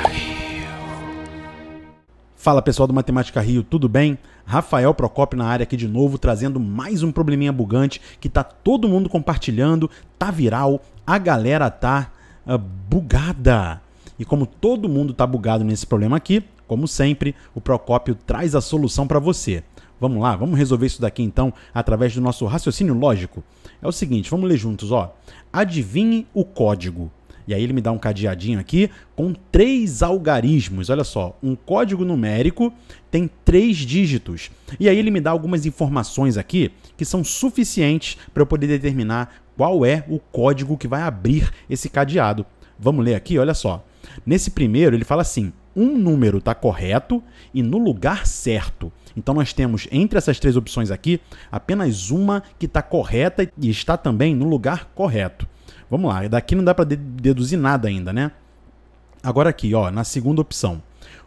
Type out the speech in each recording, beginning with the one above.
Matemática Rio. Fala pessoal do Matemática Rio, tudo bem? Rafael Procopio na área aqui de novo, trazendo mais um probleminha bugante que tá todo mundo compartilhando, tá viral, a galera tá uh, bugada. E como todo mundo tá bugado nesse problema aqui, como sempre, o Procópio traz a solução para você. Vamos lá, vamos resolver isso daqui então através do nosso raciocínio lógico. É o seguinte, vamos ler juntos, ó. Adivinhe o código. E aí ele me dá um cadeadinho aqui com três algarismos. Olha só, um código numérico tem três dígitos. E aí ele me dá algumas informações aqui que são suficientes para eu poder determinar qual é o código que vai abrir esse cadeado. Vamos ler aqui, olha só. Nesse primeiro, ele fala assim: um número está correto e no lugar certo. Então nós temos entre essas três opções aqui apenas uma que está correta e está também no lugar correto. Vamos lá, daqui não dá para deduzir nada ainda, né? Agora aqui, ó, na segunda opção.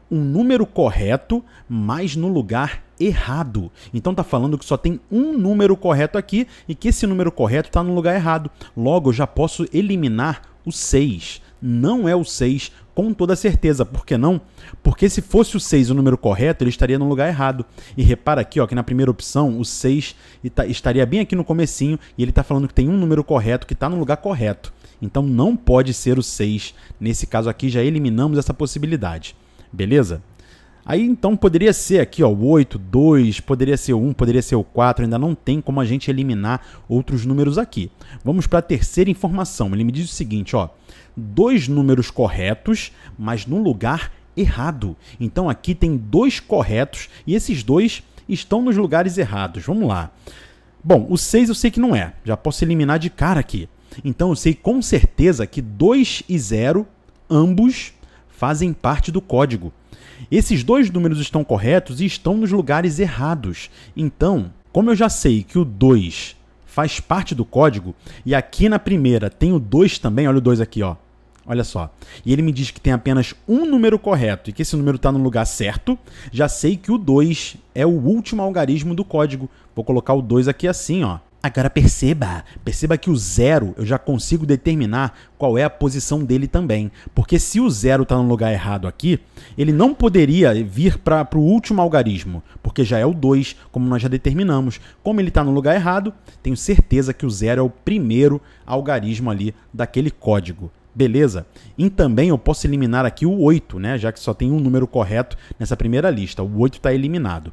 Um número correto, mas no lugar errado. Então tá falando que só tem um número correto aqui e que esse número correto está no lugar errado. Logo, eu já posso eliminar o 6. Não é o 6 com toda certeza. Por que não? Porque se fosse o 6 o número correto, ele estaria no lugar errado. E repara aqui ó, que na primeira opção, o 6 estaria bem aqui no comecinho e ele está falando que tem um número correto que está no lugar correto. Então não pode ser o 6. Nesse caso aqui já eliminamos essa possibilidade. Beleza? Aí então poderia ser aqui ó, o 8, 2, poderia ser o 1, poderia ser o 4, ainda não tem como a gente eliminar outros números aqui. Vamos para a terceira informação, ele me diz o seguinte, ó, dois números corretos, mas no lugar errado. Então aqui tem dois corretos e esses dois estão nos lugares errados, vamos lá. Bom, o 6 eu sei que não é, já posso eliminar de cara aqui. Então eu sei com certeza que 2 e 0, ambos, fazem parte do código. Esses dois números estão corretos e estão nos lugares errados. Então, como eu já sei que o 2 faz parte do código, e aqui na primeira tem o 2 também, olha o 2 aqui, ó. Olha só. E ele me diz que tem apenas um número correto e que esse número está no lugar certo. Já sei que o 2 é o último algarismo do código. Vou colocar o 2 aqui assim, ó. Agora perceba, perceba que o zero eu já consigo determinar qual é a posição dele também. Porque se o zero está no lugar errado aqui, ele não poderia vir para o último algarismo, porque já é o 2, como nós já determinamos. Como ele está no lugar errado, tenho certeza que o zero é o primeiro algarismo ali daquele código. Beleza? E também eu posso eliminar aqui o 8, né? já que só tem um número correto nessa primeira lista. O 8 está eliminado.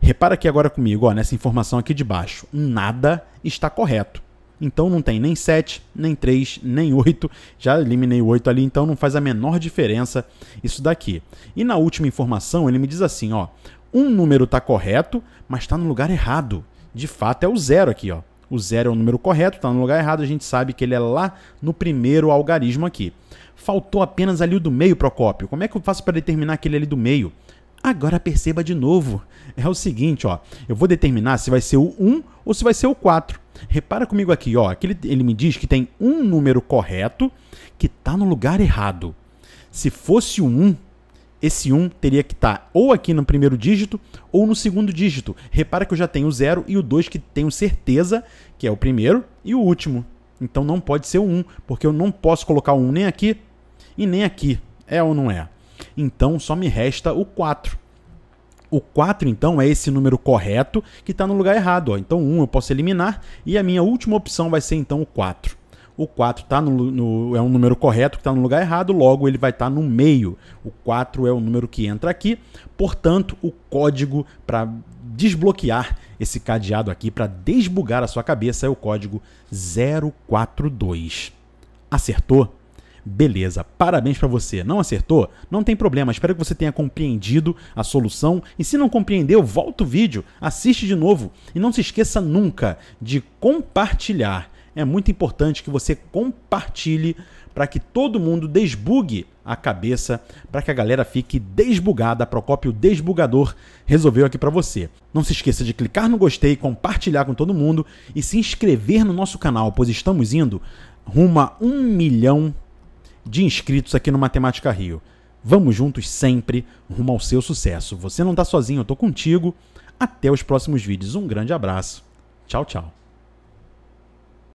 Repara aqui agora comigo, ó, nessa informação aqui de baixo. Nada está correto. Então não tem nem 7, nem 3, nem 8. Já eliminei o 8 ali, então não faz a menor diferença isso daqui. E na última informação ele me diz assim, ó, um número está correto, mas está no lugar errado. De fato é o zero aqui, ó. O zero é o número correto, está no lugar errado, a gente sabe que ele é lá no primeiro algarismo aqui. Faltou apenas ali o do meio, Procópio. Como é que eu faço para determinar aquele ali do meio? Agora perceba de novo. É o seguinte, ó. Eu vou determinar se vai ser o 1 ou se vai ser o 4. Repara comigo aqui, ó. Aqui ele, ele me diz que tem um número correto que está no lugar errado. Se fosse o 1, esse 1 teria que estar tá ou aqui no primeiro dígito ou no segundo dígito. Repara que eu já tenho o 0 e o 2 que tenho certeza que é o primeiro e o último. Então não pode ser o 1, porque eu não posso colocar o 1 nem aqui e nem aqui. É ou não é? então só me resta o 4. O 4, então, é esse número correto que está no lugar errado. Ó. Então, 1 eu posso eliminar e a minha última opção vai ser, então, o 4. O 4 tá no, no é um número correto que está no lugar errado, logo ele vai estar tá no meio. O 4 é o número que entra aqui, portanto, o código para desbloquear esse cadeado aqui, para desbugar a sua cabeça, é o código 042. Acertou? Beleza, parabéns para você. Não acertou? Não tem problema, espero que você tenha compreendido a solução. E se não compreendeu, volta o vídeo, assiste de novo. E não se esqueça nunca de compartilhar. É muito importante que você compartilhe para que todo mundo desbugue a cabeça, para que a galera fique desbugada. Procópio Desbugador resolveu aqui para você. Não se esqueça de clicar no gostei, compartilhar com todo mundo e se inscrever no nosso canal, pois estamos indo rumo a um milhão de inscritos aqui no Matemática Rio. Vamos juntos sempre rumo ao seu sucesso. Você não está sozinho, eu estou contigo. Até os próximos vídeos. Um grande abraço. Tchau, tchau.